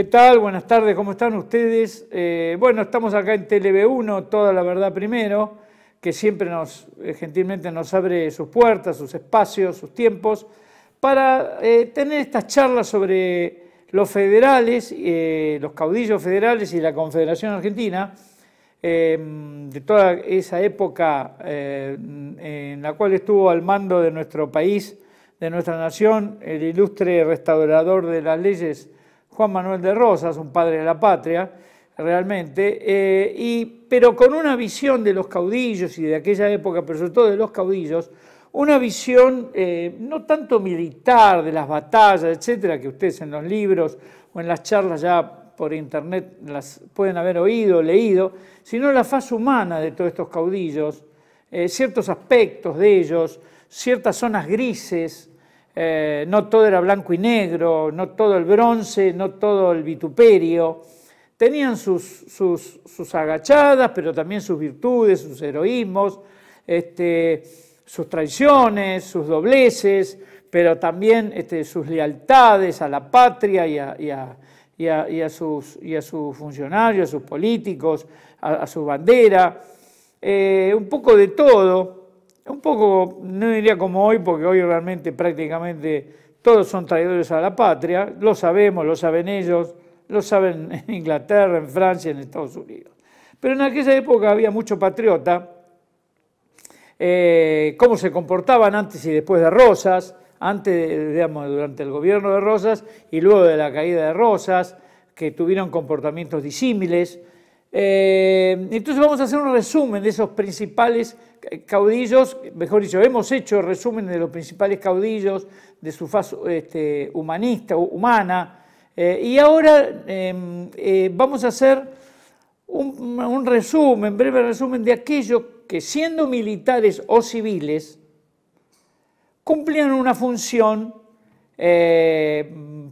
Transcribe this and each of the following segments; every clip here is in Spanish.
¿Qué tal? Buenas tardes, ¿cómo están ustedes? Eh, bueno, estamos acá en TLB1, Toda la Verdad Primero, que siempre nos, eh, gentilmente nos abre sus puertas, sus espacios, sus tiempos, para eh, tener estas charlas sobre los federales, los caudillos federales y la Confederación Argentina, de toda esa época en la cual estuvo al mando de nuestro país, de nuestra nación, el ilustre restaurador de las leyes, Juan Manuel de Rosas, un padre de la patria, realmente, eh, y, pero con una visión de los caudillos y de aquella época, pero sobre todo de los caudillos, una visión eh, no tanto militar de las batallas, etcétera, que ustedes en los libros o en las charlas ya por internet las pueden haber oído, leído, sino la faz humana de todos estos caudillos, eh, ciertos aspectos de ellos, ciertas zonas grises, eh, no todo era blanco y negro, no todo el bronce, no todo el vituperio. Tenían sus, agachadas, pero también sus virtudes, sus heroísmos, este, sus traiciones, sus dobleces, pero también este, sus lealtades a la patria y a, sus, funcionarios, a sus políticos, a, su bandera, eh, un poco de todo un poco, no diría como hoy, porque hoy realmente prácticamente todos son traidores a la patria, lo sabemos, lo saben ellos, lo saben en Inglaterra, en Francia, en Estados Unidos. Pero en aquella época había mucho patriota, eh, cómo se comportaban antes y después de Rosas, antes, digamos, durante el gobierno de Rosas y luego de la caída de Rosas, que tuvieron comportamientos disímiles, eh, entonces vamos a hacer un resumen de esos principales caudillos, mejor dicho, hemos hecho resumen de los principales caudillos de su fase este, humanista, humana, eh, y ahora em, eh, vamos a hacer un, un resumen, breve resumen de aquellos que siendo militares o civiles cumplían una función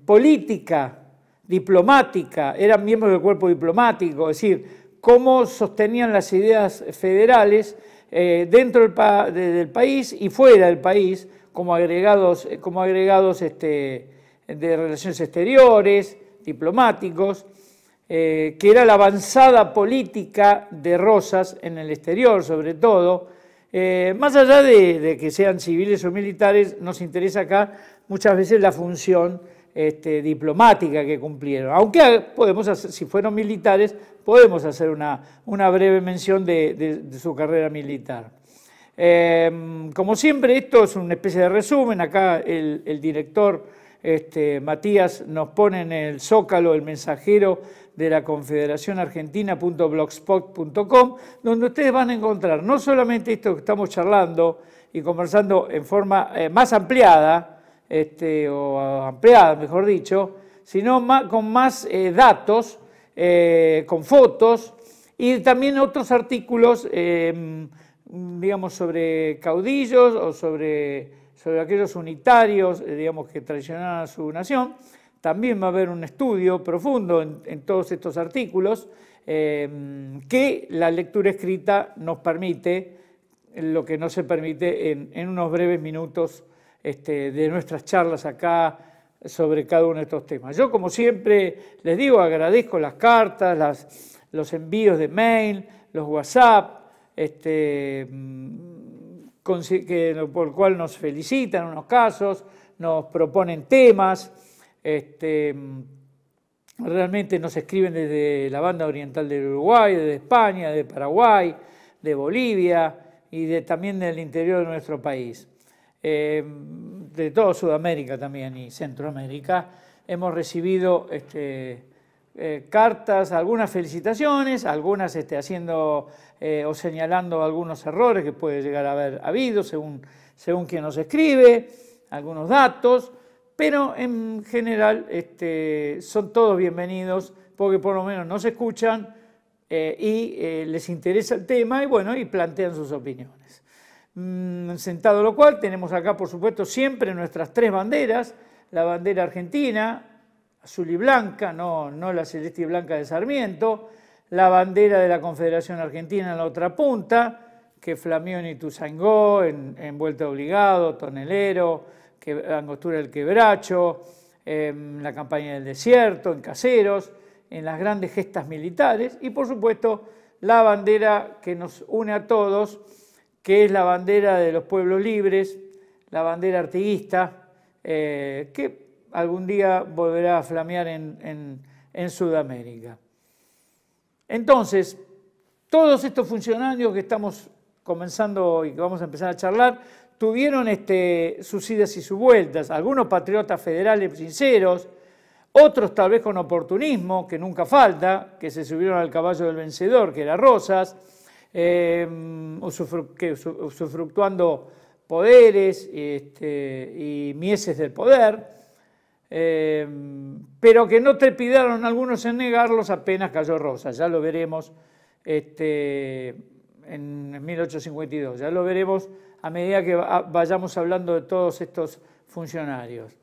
política diplomática, eran miembros del cuerpo diplomático, es decir, cómo sostenían las ideas federales eh, dentro del, país y fuera del país, como agregados, eh, como agregados este, de relaciones exteriores, diplomáticos, eh, que era la avanzada política de Rosas en el exterior, sobre todo. más allá de, de que sean civiles o militares, nos interesa acá muchas veces la función este, diplomática que cumplieron. Aunque podemos si fueron militares, podemos hacer una, breve mención de, su carrera militar. Em, como siempre, esto es una especie de resumen. Acá el, director este, Matías nos pone en el zócalo el mensajero de la Confederación Argentina.blogspot.com, donde ustedes van a encontrar no solamente esto que estamos charlando y conversando en forma eh, más ampliada, este, o ampliada, mejor dicho, sino con más eh, datos, eh, con fotos y también otros artículos, em, digamos, sobre caudillos o sobre, sobre aquellos unitarios, eh, digamos, que traicionaron a su nación. También va a haber un estudio profundo en, todos estos artículos em, que la lectura escrita nos permite, lo que no se permite en unos breves minutos este, de nuestras charlas acá sobre cada uno de estos temas. Yo, como siempre, les digo, agradezco las cartas, los envíos de mail, los WhatsApp, este, mm, por el cual nos felicitan en unos casos, nos proponen temas, este, mm, realmente nos escriben desde la banda oriental del Uruguay, desde España, de Paraguay, de Bolivia y también del interior de nuestro país. Eh, de toda Sudamérica también y Centroamérica, hemos recibido este, eh, cartas, algunas felicitaciones, algunas este, haciendo eh, o señalando algunos errores que puede llegar a haber habido según, quien nos escribe, algunos datos, pero en general este, son todos bienvenidos porque por lo menos nos escuchan y les interesa el tema y bueno, y plantean sus opiniones. Mm, sentado lo cual tenemos acá, por supuesto, siempre nuestras tres banderas, la bandera argentina, azul y blanca, no, la celeste y blanca de Sarmiento, la bandera de la Confederación Argentina en la otra punta, que Flamión y Tuzangó, en, Vuelta Vuelta Obligado, Tonelero, que, Angostura el Quebracho, en em, la campaña del desierto, en Caseros, en las grandes gestas militares y por supuesto la bandera que nos une a todos que es la bandera de los pueblos libres, la bandera artiguista, eh, que algún día volverá a flamear en, Sudamérica. Entonces, todos estos funcionarios que estamos comenzando y que vamos a empezar a charlar, tuvieron este, sus idas y sus vueltas, algunos patriotas federales sinceros, otros tal vez con oportunismo, que nunca falta, que se subieron al caballo del vencedor, que era Rosas, Em, usufructuando poderes este, y mieses del poder, em, pero que no trepidaron algunos en negarlos apenas cayó Rosa, ya lo veremos este, en 1852, ya lo veremos a medida que vayamos hablando de todos estos funcionarios.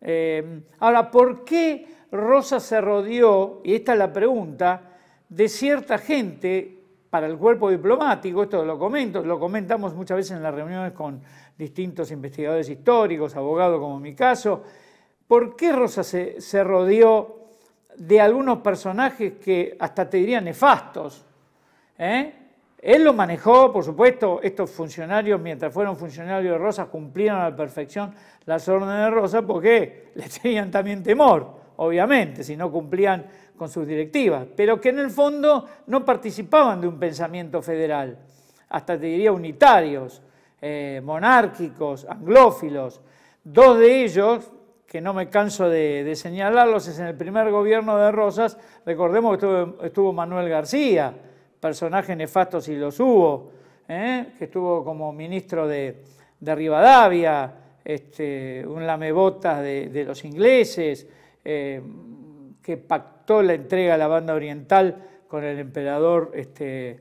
Em, ahora, ¿por qué Rosa se rodeó, y esta es la pregunta, de cierta gente para el cuerpo diplomático, esto lo comento, lo comentamos muchas veces en las reuniones con distintos investigadores históricos, abogados como en mi caso, ¿por qué Rosa se, rodeó de algunos personajes que hasta te diría nefastos? ¿eh? Él lo manejó, por supuesto, estos funcionarios, mientras fueron funcionarios de Rosa, cumplieron a la perfección las órdenes de Rosa porque le tenían también temor obviamente, si no cumplían con sus directivas, pero que en el fondo no participaban de un pensamiento federal, hasta te diría unitarios, eh, monárquicos, anglófilos. Dos de ellos, que no me canso de, señalarlos, es en el primer gobierno de Rosas, recordemos que estuvo, Manuel García, personaje nefasto si los hubo, ¿eh? que estuvo como ministro de, Rivadavia, este, un lamebotas de los ingleses, eh, que pactó la entrega a la banda oriental con el emperador, este,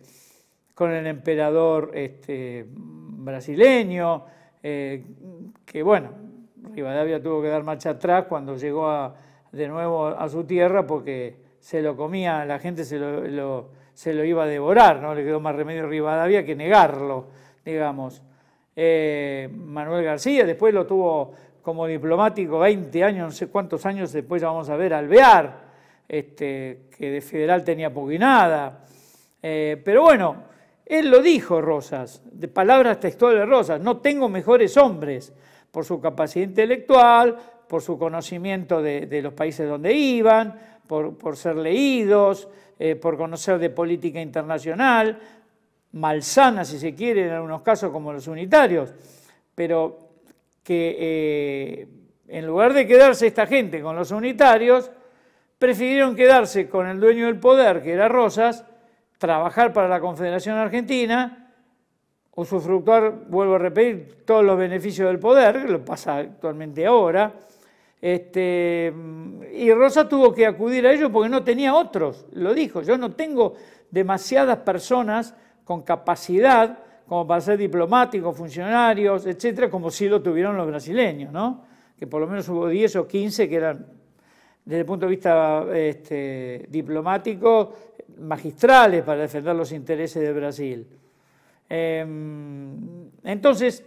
con el emperador este, brasileño, eh, que bueno, Rivadavia tuvo que dar marcha atrás cuando llegó de nuevo a su tierra porque se lo comía, la gente se lo, se lo iba a devorar, no le quedó más remedio a Rivadavia que negarlo, digamos. Eh, Manuel García, después lo tuvo como diplomático 20 años, no sé cuántos años después ya vamos a ver, Alvear, este, que de federal tenía poco eh, pero bueno, él lo dijo Rosas, de palabras textuales Rosas, no tengo mejores hombres por su capacidad intelectual, por su conocimiento de, los países donde iban, por, por ser leídos, eh, por conocer de política internacional, malsana si se quiere en algunos casos como los unitarios, pero que eh, en lugar de quedarse esta gente con los unitarios, prefirieron quedarse con el dueño del poder, que era Rosas, trabajar para la Confederación Argentina, usufructuar, vuelvo a repetir, todos los beneficios del poder, que lo pasa actualmente ahora, este, y Rosas tuvo que acudir a ellos porque no tenía otros, lo dijo, yo no tengo demasiadas personas con capacidad como para ser diplomáticos, funcionarios, etcétera, como sí lo tuvieron los brasileños, ¿no? Que por lo menos hubo 10 o 15 que eran, desde el punto de vista este, diplomático, magistrales para defender los intereses de Brasil. Em, entonces,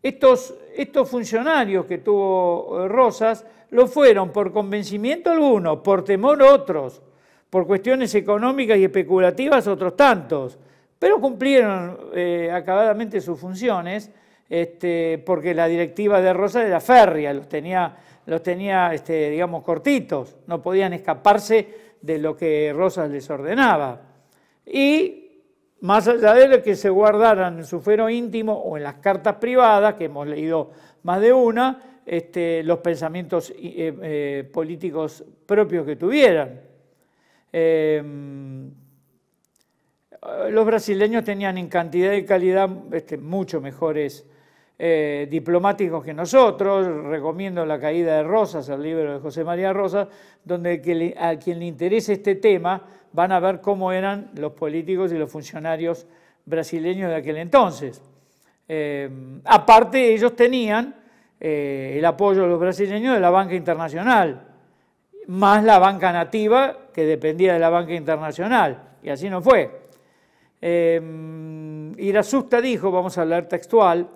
estos, estos funcionarios que tuvo eh, Rosas lo fueron por convencimiento alguno, por temor otros, por cuestiones económicas y especulativas otros tantos pero cumplieron eh, acabadamente sus funciones, este, porque la directiva de Rosa era férrea, los tenía, los tenía este, digamos, cortitos, no podían escaparse de lo que Rosas les ordenaba. Y más allá de lo que se guardaran en su fuero íntimo o en las cartas privadas, que hemos leído más de una, este, los pensamientos eh, eh, políticos propios que tuvieran. Eh, eh, los brasileños tenían en cantidad y calidad este, mucho mejores eh, diplomáticos que nosotros. Recomiendo La caída de Rosas, el libro de José María Rosas, donde a quien le interese este tema van a ver cómo eran los políticos y los funcionarios brasileños de aquel entonces. Eh, aparte, ellos tenían el apoyo de los brasileños de la banca internacional, más la banca nativa que dependía de la banca internacional, y así no fue. Em, Irasusta dijo, vamos a hablar textual,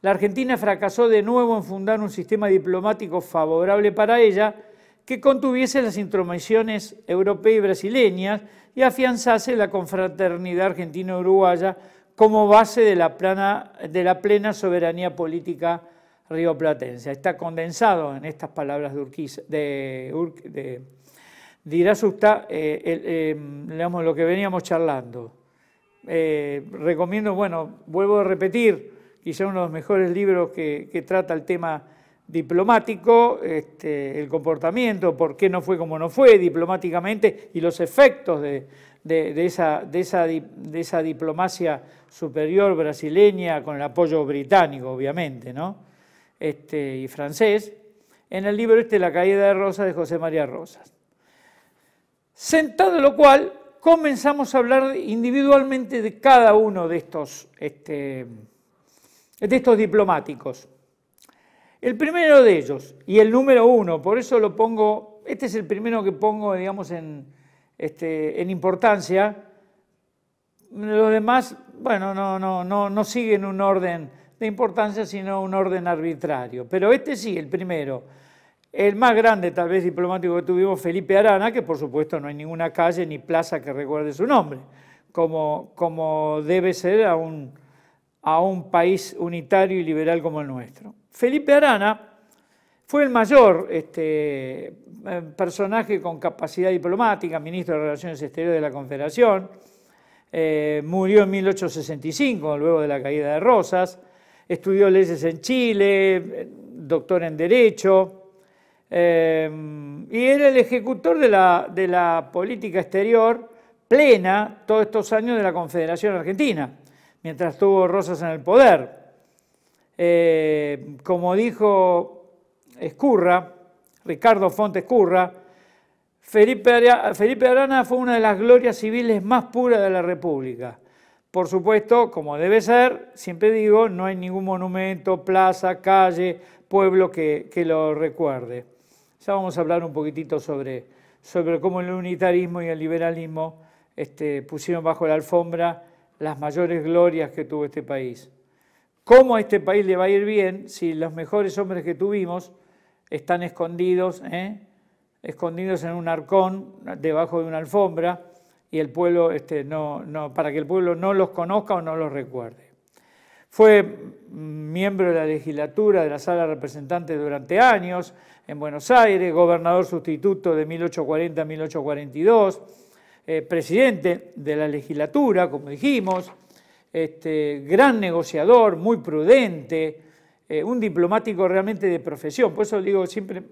la Argentina fracasó de nuevo en fundar un sistema diplomático favorable para ella que contuviese las intromisiones europeas y brasileñas y afianzase la confraternidad argentina-uruguaya como base de la, plena soberanía política rioplatense. Está condensado en estas palabras de, Urquiza, de, Irasusta, eh, em, lo que veníamos charlando. Eh, recomiendo, bueno, vuelvo a repetir, quizá uno de los mejores libros que, trata el tema diplomático, este, el comportamiento, por qué no fue como no fue diplomáticamente y los efectos de, esa, diplomacia superior brasileña con el apoyo británico, obviamente, ¿no? Este, y francés, en el libro este La caída de Rosa, de José María Rosas. Sentado lo cual, comenzamos a hablar individualmente de cada uno de estos, este, de diplomáticos. El primero de ellos, y el número uno, por eso lo pongo, este es el primero que pongo, digamos, en, este, importancia. Los demás, bueno, no siguen un orden de importancia, sino un orden arbitrario. Pero este sí, el primero el más grande, tal vez, diplomático que tuvimos, Felipe Arana, que por supuesto no hay ninguna calle ni plaza que recuerde su nombre, como, debe ser a un, país unitario y liberal como el nuestro. Felipe Arana fue el mayor este, eh, personaje con capacidad diplomática, ministro de Relaciones Exteriores de la Confederación, eh, murió en 1865, luego de la caída de Rosas, estudió leyes en Chile, eh, doctor en Derecho, Em, y era el ejecutor de la, política exterior plena todos estos años de la Confederación Argentina, mientras tuvo Rosas en el poder. Eh, como dijo Escurra, Ricardo Fonte Escurra, Felipe, Arana fue una de las glorias civiles más puras de la República. Por supuesto, como debe ser, siempre digo, no hay ningún monumento, plaza, calle, pueblo que lo recuerde. Ya vamos a hablar un poquitito sobre, sobre cómo el unitarismo y el liberalismo este, pusieron bajo la alfombra las mayores glorias que tuvo este país. ¿Cómo a este país le va a ir bien si los mejores hombres que tuvimos están escondidos, eh, escondidos en un arcón, debajo de una alfombra, y el pueblo, este, no, no, para que el pueblo no los conozca o no los recuerde? Fue miembro de la legislatura de la Sala de Representantes durante años, en Buenos Aires, gobernador sustituto de 1840 a 1842, eh, presidente de la legislatura, como dijimos, este, gran negociador, muy prudente, eh, un diplomático realmente de profesión. Por eso digo siempre,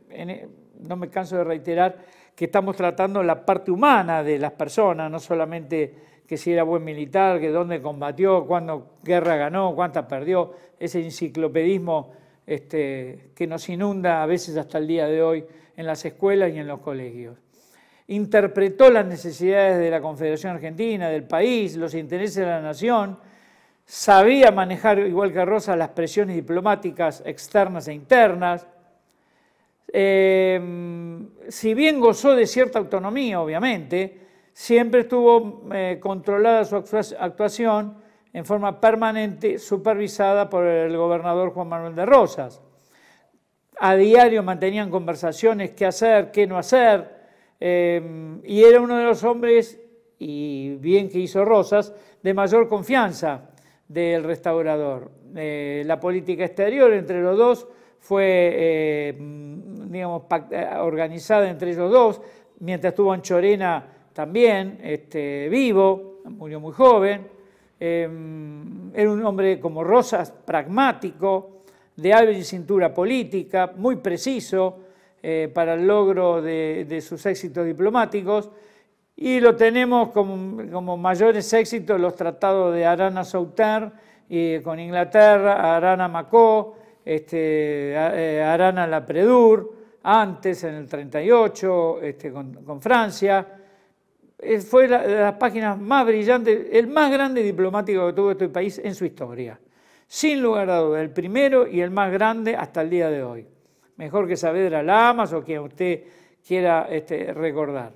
no me canso de reiterar, que estamos tratando la parte humana de las personas, no solamente que si era buen militar, que dónde combatió, cuándo guerra ganó, cuántas perdió, ese enciclopedismo este, que nos inunda a veces hasta el día de hoy en las escuelas y en los colegios. Interpretó las necesidades de la Confederación Argentina, del país, los intereses de la nación, sabía manejar, igual que Rosa, las presiones diplomáticas externas e internas. Em, si bien gozó de cierta autonomía, obviamente, siempre estuvo eh, controlada su actuación en forma permanente supervisada por el gobernador Juan Manuel de Rosas. A diario mantenían conversaciones, qué hacer, qué no hacer, eh, y era uno de los hombres, y bien que hizo Rosas, de mayor confianza del restaurador. Eh, la política exterior entre los dos fue, eh, digamos, organizada entre ellos dos, mientras estuvo en Chorena también, este, vivo, murió muy joven, Em, era un hombre como Rosas, pragmático, de y cintura política, muy preciso eh, para el logro de, sus éxitos diplomáticos. Y lo tenemos como, mayores éxitos los tratados de Arana sauter y eh, con Inglaterra, Arana Macó, este, eh, Arana Lapredur, antes en el 38 este, con Francia fue la, de las páginas más brillantes, el más grande diplomático que tuvo este país en su historia. Sin lugar a dudas, el primero y el más grande hasta el día de hoy. Mejor que Saavedra Lamas o quien usted quiera este, recordar.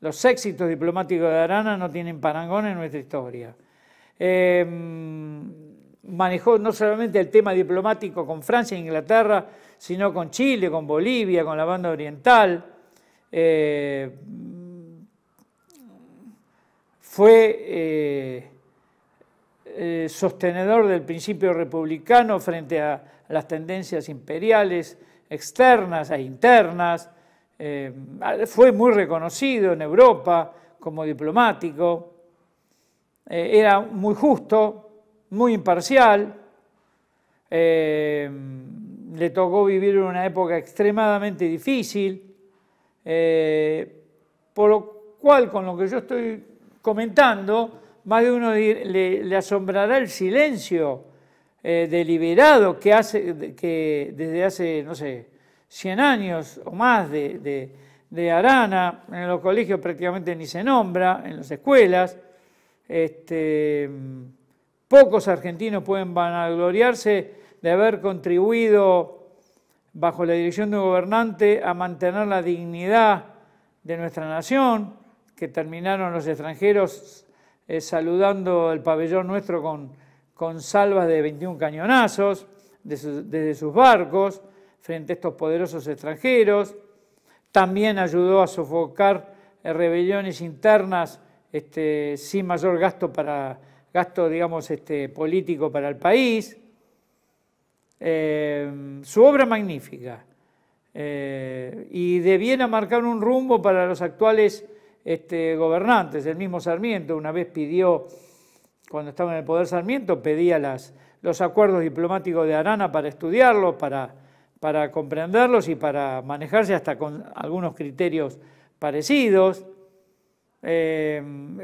Los éxitos diplomáticos de Arana no tienen parangón en nuestra historia. Em, manejó no solamente el tema diplomático con Francia e Inglaterra, sino con Chile, con Bolivia, con la banda oriental. Eh, fue eh, eh, sostenedor del principio republicano frente a las tendencias imperiales externas e internas, eh, fue muy reconocido en Europa como diplomático, era muy justo, muy imparcial, le tocó vivir en una época extremadamente difícil, por lo cual con lo que yo estoy comentando, más de uno le, asombrará el silencio eh, deliberado que, hace, que desde hace, no sé, 100 años o más de, Arana, en los colegios prácticamente ni se nombra, en las escuelas. Este, pocos argentinos pueden vanagloriarse de haber contribuido bajo la dirección de un gobernante a mantener la dignidad de nuestra nación, que terminaron los extranjeros eh, saludando el pabellón nuestro con, con salvas de 21 cañonazos desde sus, barcos frente a estos poderosos extranjeros. También ayudó a sofocar eh, rebeliones internas este, sin mayor gasto para gasto, digamos, este, político para el país. Eh, su obra magnífica y debiera marcar un rumbo para los actuales este, gobernantes. El mismo Sarmiento una vez pidió, cuando estaba en el poder Sarmiento, pedía las, los acuerdos diplomáticos de Arana para estudiarlos, para, para comprenderlos y para manejarse hasta con algunos criterios parecidos. Eh,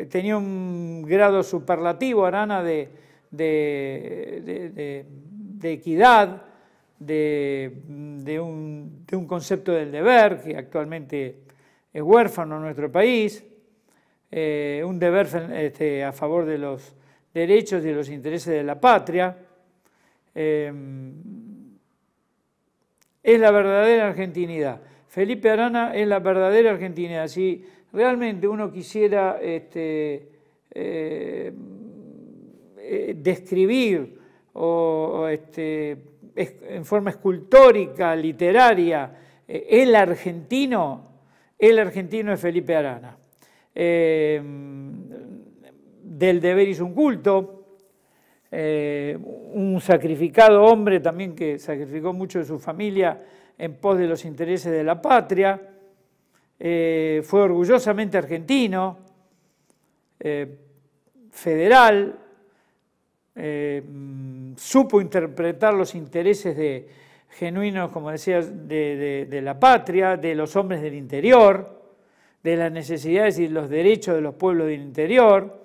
tenía un grado superlativo Arana de, de, de, de equidad, de, un, concepto del deber que actualmente es huérfano en nuestro país, eh, un deber este, a favor de los derechos y de los intereses de la patria. Eh, es la verdadera argentinidad. Felipe Arana es la verdadera argentinidad. Si realmente uno quisiera este, eh, describir este, en forma escultórica, literaria, el argentino, el argentino es Felipe Arana. Em, del deber hizo un culto. Eh, un sacrificado hombre también que sacrificó mucho de su familia en pos de los intereses de la patria. Eh, fue orgullosamente argentino, eh, federal, mm, supo interpretar los intereses de, genuinos, como decía, de, la patria, de los hombres del interior, de las necesidades y los derechos de los pueblos del interior.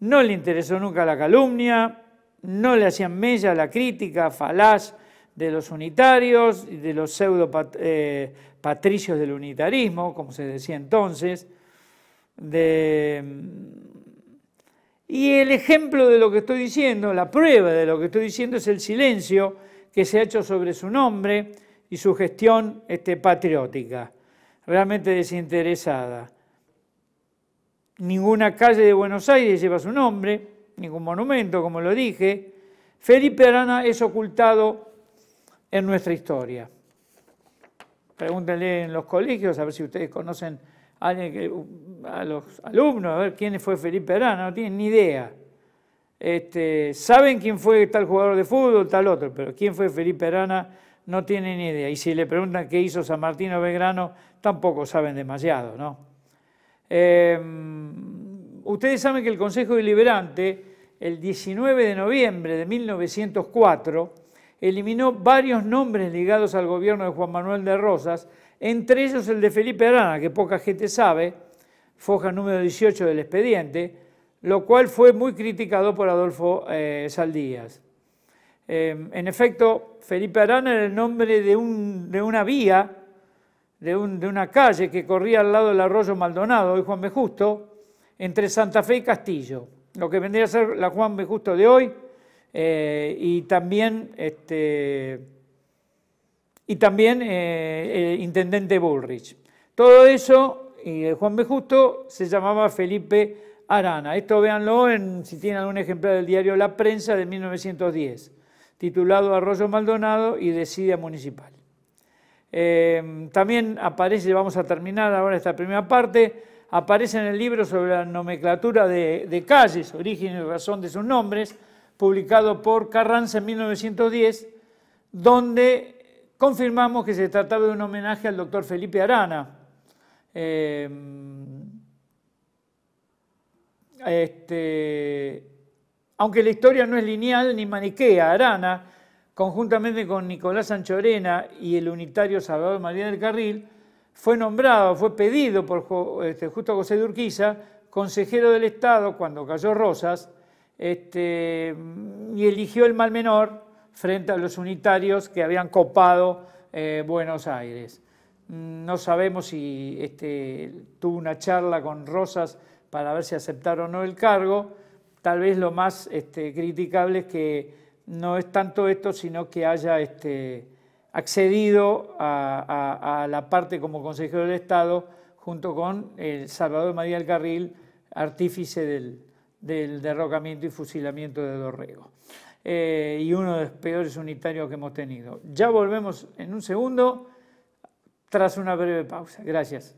No le interesó nunca la calumnia, no le hacían mella la crítica falaz de los unitarios y de los pseudo eh, patricios del unitarismo, como se decía entonces. Mm, y el ejemplo de lo que estoy diciendo, la prueba de lo que estoy diciendo es el silencio que se ha hecho sobre su nombre y su gestión este, patriótica, realmente desinteresada. Ninguna calle de Buenos Aires lleva su nombre, ningún monumento, como lo dije. Felipe Arana es ocultado en nuestra historia. Pregúntenle en los colegios, a ver si ustedes conocen a los alumnos, a ver quién fue Felipe Arana, no tienen ni idea. Este, saben quién fue tal jugador de fútbol, tal otro, pero quién fue Felipe Arana no tienen ni idea. Y si le preguntan qué hizo San Martino Belgrano, tampoco saben demasiado, ¿no? Em, ustedes saben que el Consejo Deliberante, el 19 de noviembre de 1904, eliminó varios nombres ligados al gobierno de Juan Manuel de Rosas, entre ellos el de Felipe Arana, que poca gente sabe, foja número 18 del expediente, lo cual fue muy criticado por Adolfo eh, Saldías. Em, en efecto, Felipe Arana era el nombre de, una vía, de, una calle que corría al lado del arroyo Maldonado y Juan B. Justo, entre Santa Fe y Castillo, lo que vendría a ser la Juan B. Justo de hoy, eh, y también, este, eh, el intendente Bullrich. Todo eso, y Juan B. Justo, se llamaba Felipe Arana. Esto véanlo en, si tienen algún ejemplar del diario La Prensa de 1910, titulado Arroyo Maldonado y Decidia Municipal. Eh, también aparece, vamos a terminar ahora esta primera parte, aparece en el libro sobre la nomenclatura de, calles, origen y razón de sus nombres, publicado por Carranza en 1910, donde confirmamos que se trataba de un homenaje al doctor Felipe Arana. Eh, este, aunque la historia no es lineal ni maniquea, Arana, conjuntamente con Nicolás anchorena y el unitario Salvador María del Carril, fue nombrado, fue pedido por este, justo José de Urquiza, consejero del Estado cuando cayó Rosas, este, y eligió el mal menor frente a los unitarios que habían copado eh, Buenos Aires. Mm, no sabemos si tuvo una charla con Rosas para ver si aceptar o no el cargo. Tal vez lo más este, criticable es que no es tanto esto, sino que haya este, accedido a, la parte como consejero del Estado junto con el Salvador María del Carril, artífice del, derrocamiento y fusilamiento de Dorrego. Eh, y uno de los peores unitarios que hemos tenido. Ya volvemos en un segundo tras una breve pausa. Gracias.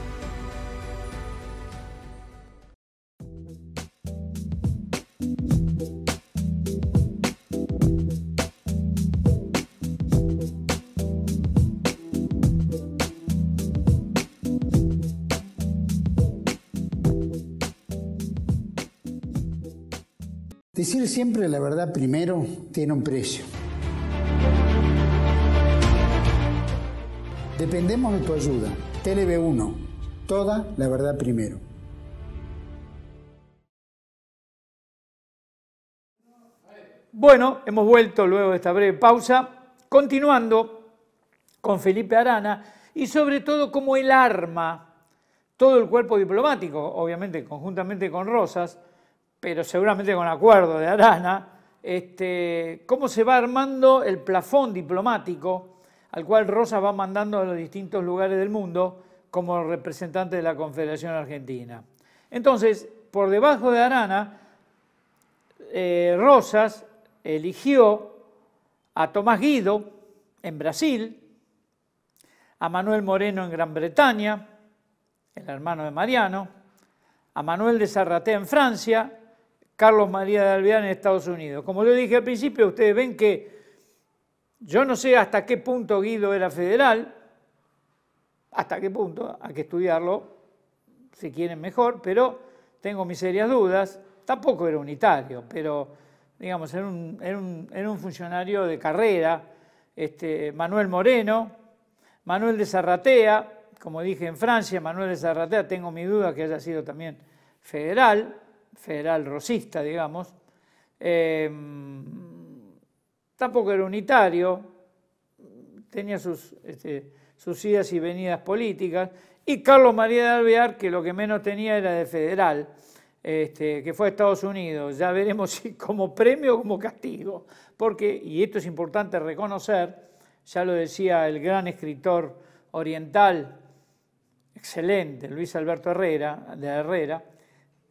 siempre la verdad primero tiene un precio. Dependemos de tu ayuda. TLB1. Toda la verdad primero. Bueno, hemos vuelto luego de esta breve pausa, continuando con Felipe Arana y sobre todo como el arma todo el cuerpo diplomático, obviamente conjuntamente con Rosas, pero seguramente con acuerdo de Arana, este, cómo se va armando el plafón diplomático al cual Rosas va mandando a los distintos lugares del mundo como representante de la Confederación Argentina. Entonces, por debajo de Arana, eh, Rosas eligió a Tomás Guido en Brasil, a Manuel Moreno en Gran Bretaña, el hermano de Mariano, a Manuel de Sarraté en Francia Carlos María de Alvear en Estados Unidos. Como yo dije al principio, ustedes ven que yo no sé hasta qué punto Guido era federal, hasta qué punto, hay que estudiarlo, si quieren mejor, pero tengo mis serias dudas. Tampoco era unitario, pero digamos, era un, funcionario de carrera. Este, Manuel Moreno, Manuel de Zarratea, como dije en Francia, Manuel de Zarratea, tengo mi duda que haya sido también federal federal rosista, digamos. Em, tampoco era unitario, tenía este, sus, idas y venidas políticas. Y Carlos María de Alvear, que lo que menos tenía era de federal, este, que fue a Estados Unidos. Ya veremos si como premio o como castigo. Porque, y esto es importante reconocer, ya lo decía el gran escritor oriental, excelente, Luis Alberto Herrera, de Herrera,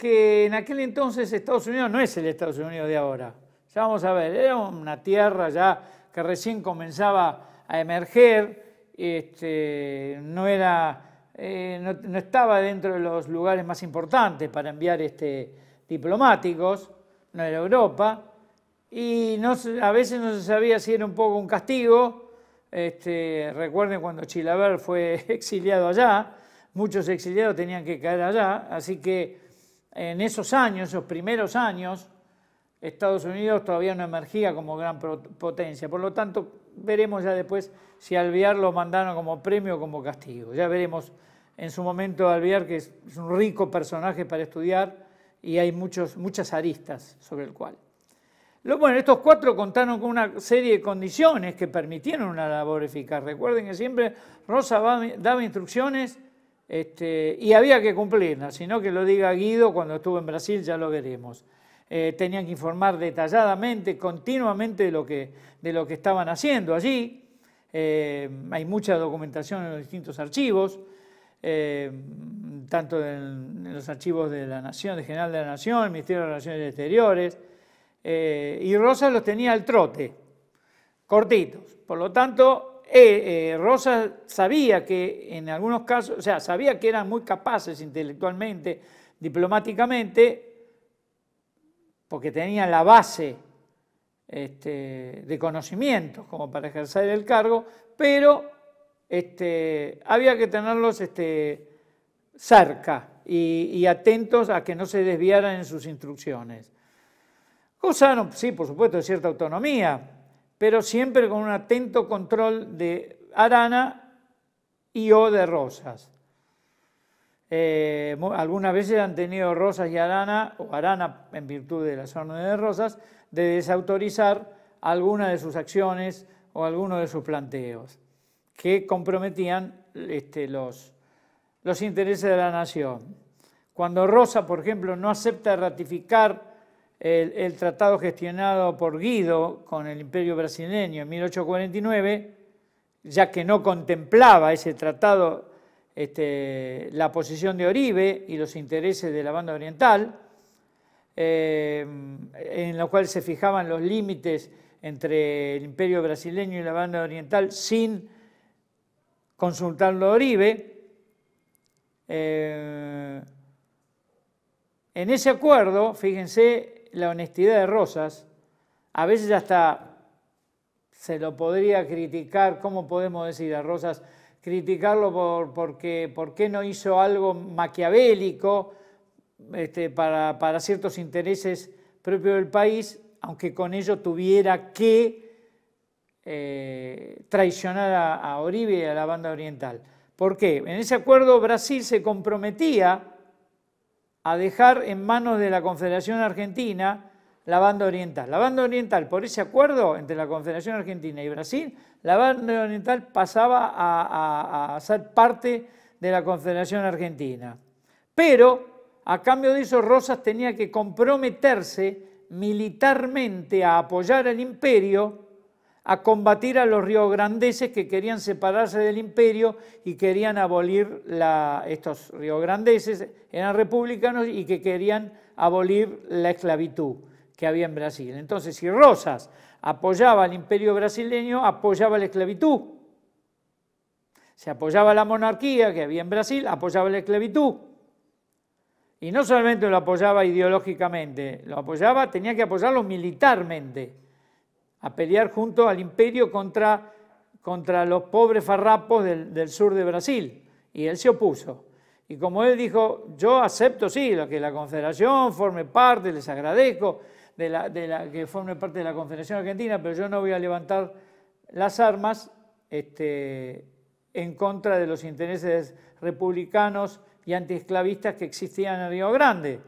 que en aquel entonces Estados Unidos no es el Estados Unidos de ahora. Ya vamos a ver, era una tierra ya que recién comenzaba a emerger, este, no, era, eh, no, estaba dentro de los lugares más importantes para enviar este, diplomáticos, no era Europa, y a veces no se sabía si era un poco un castigo. Este, recuerden cuando Chilaber fue exiliado allá, muchos exiliados tenían que caer allá, así que en esos años, esos primeros años, Estados Unidos todavía no emergía como gran potencia. Por lo tanto, veremos ya después si Alviar lo mandaron como premio o como castigo. Ya veremos en su momento Alviar que es un rico personaje para estudiar y hay muchos, muchas aristas sobre el cual. Lo, bueno, estos cuatro contaron con una serie de condiciones que permitieron una labor eficaz. Recuerden que siempre Rosa daba instrucciones este, y había que cumplirla, sino que lo diga Guido cuando estuvo en Brasil, ya lo veremos. Eh, tenían que informar detalladamente, continuamente de lo que, de lo que estaban haciendo allí. Eh, hay mucha documentación en los distintos archivos, eh, tanto en, los archivos de la Nación, de General de la Nación, el Ministerio de Relaciones Exteriores. y Rosa los tenía al trote, cortitos. Por lo tanto, eh, eh, Rosa sabía que en algunos casos, o sea, sabía que eran muy capaces intelectualmente, diplomáticamente, porque tenían la base este, de conocimientos como para ejercer el cargo, pero este, había que tenerlos este, cerca y, atentos a que no se desviaran en sus instrucciones. Gozaron, sí, por supuesto, de cierta autonomía, pero siempre con un atento control de arana y o de rosas. Eh, algunas veces han tenido rosas y arana, o arana en virtud de las órdenes de rosas, de desautorizar alguna de sus acciones o alguno de sus planteos, que comprometían este, los, los intereses de la nación. Cuando Rosa, por ejemplo, no acepta ratificar el, tratado gestionado por Guido con el imperio brasileño en 1849, ya que no contemplaba ese tratado este, la posición de Oribe y los intereses de la banda oriental, eh, en lo cual se fijaban los límites entre el imperio brasileño y la banda oriental sin consultarlo a Oribe. Eh, en ese acuerdo, fíjense, la honestidad de Rosas, a veces hasta se lo podría criticar, ¿cómo podemos decir a Rosas? Criticarlo por, porque, no hizo algo maquiavélico este, para, ciertos intereses propios del país, aunque con ello tuviera que eh, traicionar a, a, Oribe y a la banda oriental. ¿Por qué? En ese acuerdo Brasil se comprometía a dejar en manos de la Confederación Argentina la banda oriental. La banda oriental, por ese acuerdo entre la Confederación Argentina y Brasil, la banda oriental pasaba a, ser parte de la Confederación Argentina. Pero, a cambio de eso, Rosas tenía que comprometerse militarmente a apoyar al imperio a combatir a los riograndeses que querían separarse del imperio y querían abolir la, estos riograndeses, eran republicanos y que querían abolir la esclavitud que había en Brasil. Entonces, si Rosas apoyaba al imperio brasileño, apoyaba la esclavitud. Se apoyaba la monarquía que había en Brasil, apoyaba la esclavitud. Y no solamente lo apoyaba ideológicamente, lo apoyaba, tenía que apoyarlo militarmente a pelear junto al imperio contra, contra los pobres farrapos del, sur de Brasil. Y él se opuso. Y como él dijo, yo acepto, sí, lo que la Confederación forme parte, les agradezco de la, de la, que forme parte de la Confederación Argentina, pero yo no voy a levantar las armas este, en contra de los intereses republicanos y antiesclavistas que existían en Río Grande.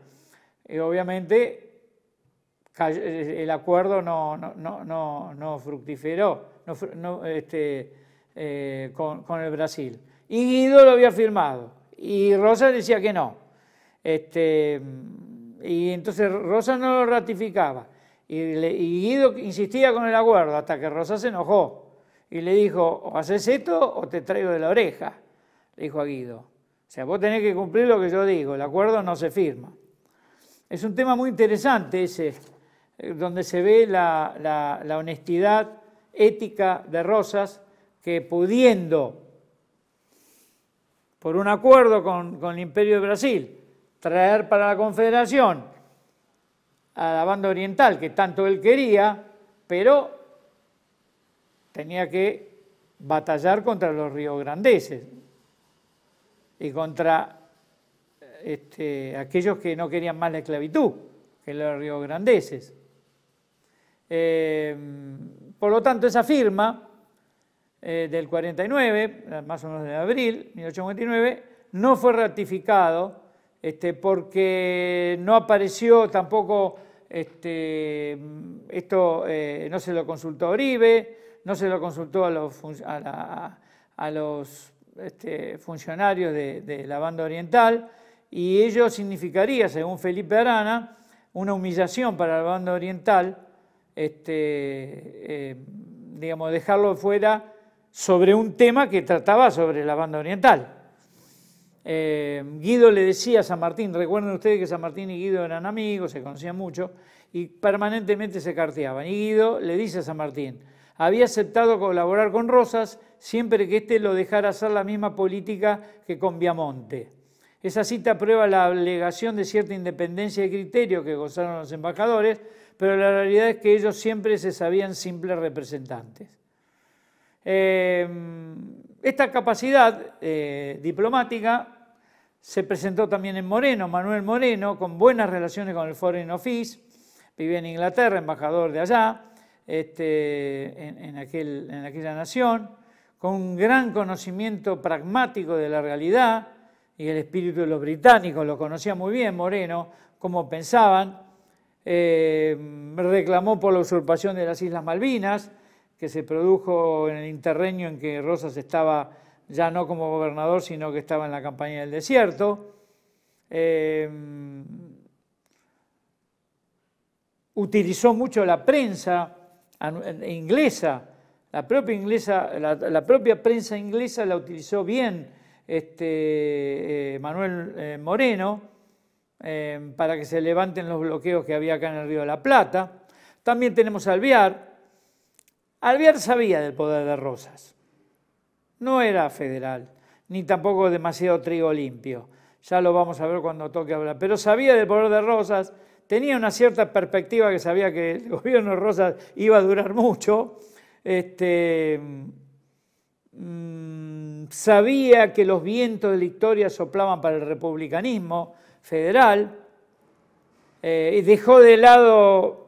Y eh, obviamente eh, eh, el acuerdo no, no, no, fructiferó este, eh, con, el Brasil. Y Guido lo había firmado. Y Rosa decía que no. Este, y entonces Rosa no lo ratificaba. Y, y, Guido insistía con el acuerdo hasta que Rosa se enojó. Y le dijo, o haces esto o te traigo de la oreja, le dijo a Guido. O sea, vos tenés que cumplir lo que yo digo, el acuerdo no se firma. Es un tema muy interesante ese donde se ve la, honestidad ética de Rosas, que pudiendo, por un acuerdo con, el Imperio de Brasil, traer para la Confederación a la banda oriental que tanto él quería, pero tenía que batallar contra los riograndeses y contra este, aquellos que no querían más la esclavitud que los riograndeses. Eh, por lo tanto, esa firma eh, del 49, eh, más o menos de abril 1859, no fue ratificado este, porque no apareció tampoco, este, esto no se lo consultó a Oribe, no se lo consultó a los, este, funcionarios de, la banda oriental y ello significaría, según Felipe Arana, una humillación para la banda oriental este, eh, digamos, dejarlo fuera sobre un tema que trataba sobre la banda oriental. Eh, Guido le decía a San Martín, recuerden ustedes que San Martín y Guido eran amigos, se conocían mucho y permanentemente se carteaban. Y Guido le dice a San Martín, había aceptado colaborar con Rosas siempre que éste lo dejara hacer la misma política que con Viamonte. Esa cita prueba la alegación de cierta independencia de criterio que gozaron los embajadores, pero la realidad es que ellos siempre se sabían simples representantes. Eh, esta capacidad eh, diplomática se presentó también en Moreno, Manuel Moreno, con buenas relaciones con el Foreign Office, vivía en Inglaterra, embajador de allá, este, en, en aquella nación, con un gran conocimiento pragmático de la realidad y el espíritu de los británicos, lo conocía muy bien Moreno, cómo pensaban, Em, reclamó por la usurpación de las Islas Malvinas, que se produjo en el interreño en que Rosas estaba ya no como gobernador, sino que estaba en la campaña del desierto. Em, utilizó mucho la prensa eh, inglesa, la propia, inglesa, la, propia prensa inglesa la utilizó bien este, eh, Manuel eh, Moreno, Em, para que se levanten los bloqueos que había acá en el Río de la Plata. También tenemos a Alviar. Alviar sabía del poder de Rosas. No era federal, ni tampoco demasiado trigo limpio. Ya lo vamos a ver cuando toque hablar. Pero sabía del poder de Rosas, tenía una cierta perspectiva que sabía que el gobierno de Rosas iba a durar mucho. Este, mm, sabía que los vientos de la historia soplaban para el republicanismo federal, eh, y dejó de lado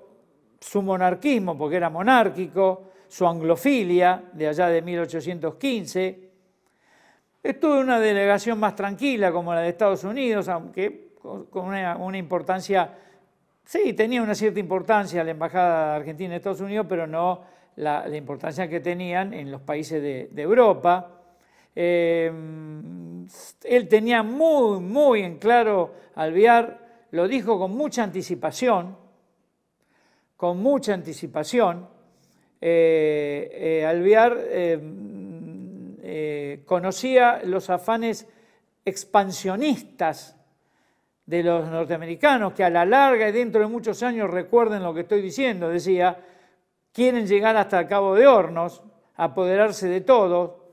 su monarquismo, porque era monárquico, su anglofilia, de allá de 1815. Estuvo en una delegación más tranquila, como la de Estados Unidos, aunque con una, importancia, sí, tenía una cierta importancia la Embajada de Argentina en Estados Unidos, pero no la, importancia que tenían en los países de Europa. Em, él tenía muy, muy en claro Alviar lo dijo con mucha anticipación, con mucha anticipación. Eh, eh, Alviar em, eh, conocía los afanes expansionistas de los norteamericanos, que a la larga y dentro de muchos años recuerden lo que estoy diciendo, decía, quieren llegar hasta el Cabo de Hornos, apoderarse de todo,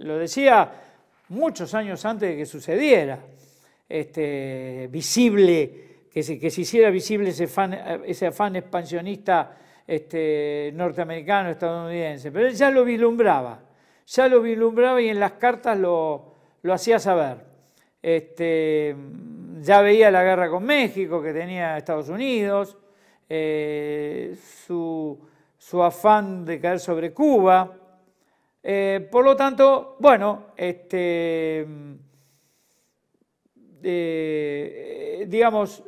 lo decía muchos años antes de que sucediera, este, visible, que se, hiciera visible ese, afán expansionista este, norteamericano, estadounidense. Pero él ya lo vislumbraba, ya lo vislumbraba y en las cartas lo, hacía saber. Este, ya veía la guerra con México que tenía Estados Unidos, eh, su afán de caer sobre Cuba, eh, por lo tanto, bueno, este, eh, eh, digamos,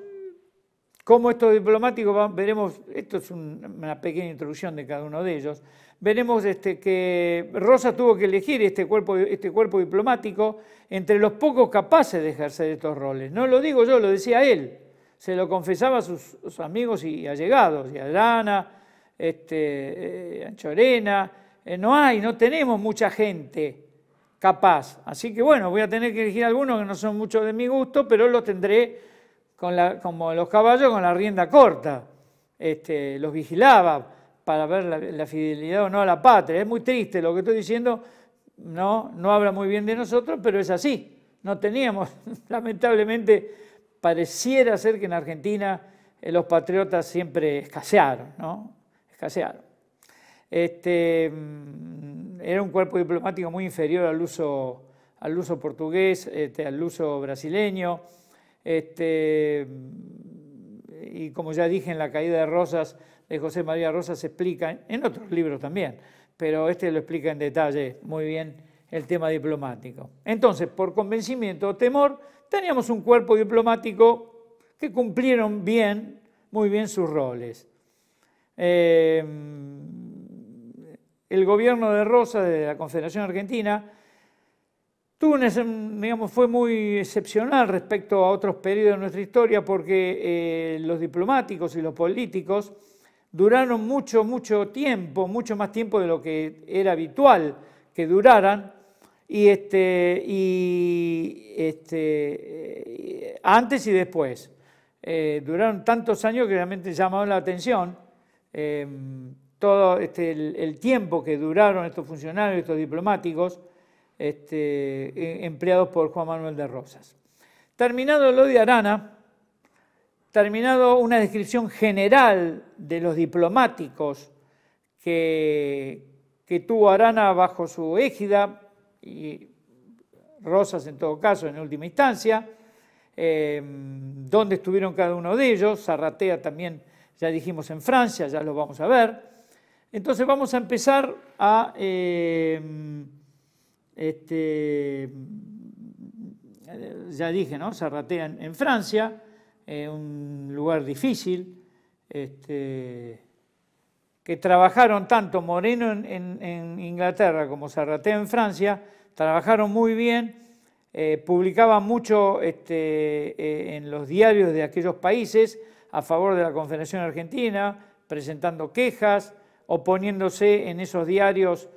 como estos diplomáticos, veremos, esto es una pequeña introducción de cada uno de ellos, veremos este, que Rosa tuvo que elegir este cuerpo, este cuerpo diplomático entre los pocos capaces de ejercer estos roles. No lo digo yo, lo decía él, se lo confesaba a sus, amigos y allegados, y a Lana, este, Anchorena, eh, no hay, no tenemos mucha gente capaz. Así que bueno, voy a tener que elegir algunos que no son muchos de mi gusto, pero los tendré como los caballos con la rienda corta. Este, los vigilaba para ver la, fidelidad o no a la patria. Es muy triste lo que estoy diciendo, no, no habla muy bien de nosotros, pero es así. No teníamos, lamentablemente, pareciera ser que en Argentina eh, los patriotas siempre escasearon, ¿no? Escasearon. Este, mm, era un cuerpo diplomático muy inferior al uso, al uso portugués, este, al uso brasileño. Este, mm, y como ya dije en la caída de Rosas, de José María Rosas, se explica, en otros libros también, pero este lo explica en detalle muy bien el tema diplomático. Entonces, por convencimiento o temor, teníamos un cuerpo diplomático que cumplieron bien, muy bien sus roles. Eh, el gobierno de Rosa, de la Confederación Argentina, fue muy excepcional respecto a otros periodos de nuestra historia porque eh, los diplomáticos y los políticos duraron mucho, mucho tiempo, mucho más tiempo de lo que era habitual que duraran. Y, este, este, eh, antes y después. Eh, duraron tantos años que realmente llamaron la atención. Em, todo este, el, tiempo que duraron estos funcionarios, estos diplomáticos, este, e, empleados por Juan Manuel de Rosas. Terminado lo de Arana, terminado una descripción general de los diplomáticos que, tuvo Arana bajo su égida y Rosas en todo caso en última instancia, em, dónde estuvieron cada uno de ellos, Zarratea también ya dijimos en Francia, ya lo vamos a ver, entonces vamos a empezar a em, este, ya dije, ¿no? Zarratea en, Francia, eh, un lugar difícil, este, que trabajaron tanto Moreno en, Inglaterra como Zarratea en Francia, trabajaron muy bien, eh, publicaban mucho este, eh, en los diarios de aquellos países a favor de la Confederación Argentina, presentando quejas, oponiéndose en esos diarios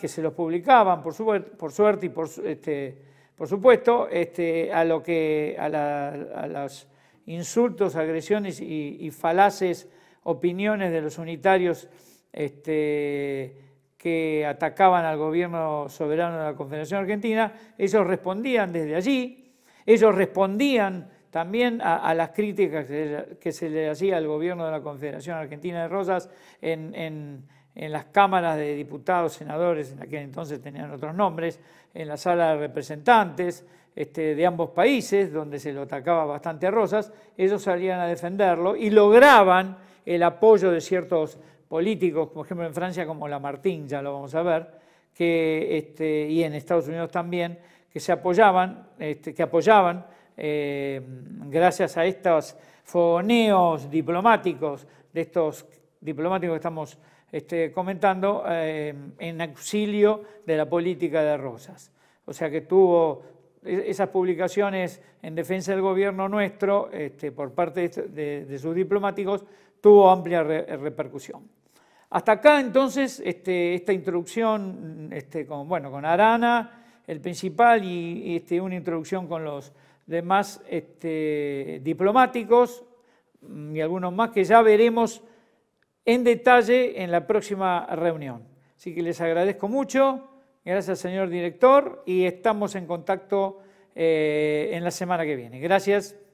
que se los publicaban, por, por suerte y por, este, por supuesto, este, a, lo que, a, los insultos, agresiones y, falaces opiniones de los unitarios este, que atacaban al gobierno soberano de la Confederación Argentina, ellos respondían desde allí, ellos respondían también a, las críticas que, se, le hacía al gobierno de la Confederación Argentina de Rosas en, las cámaras de diputados, senadores, en aquel entonces tenían otros nombres, en la sala de representantes este, de ambos países, donde se lo atacaba bastante a Rosas, ellos salían a defenderlo y lograban el apoyo de ciertos políticos, por ejemplo en Francia como Lamartine, ya lo vamos a ver, que, este, y en Estados Unidos también, que se apoyaban, este, que apoyaban Em, gracias a estos foneos diplomáticos, de estos diplomáticos que estamos este, comentando, em, en auxilio de la política de Rosas. O sea que tuvo e, esas publicaciones en defensa del gobierno nuestro este, por parte de, sus diplomáticos tuvo amplia repercusión. Hasta acá entonces este, esta introducción este, con, bueno, con Arana, el principal, y este, una introducción con los demás este, diplomáticos mm, y algunos más que ya veremos en detalle en la próxima reunión. Así que les agradezco mucho, gracias señor director y estamos en contacto eh, en la semana que viene. Gracias.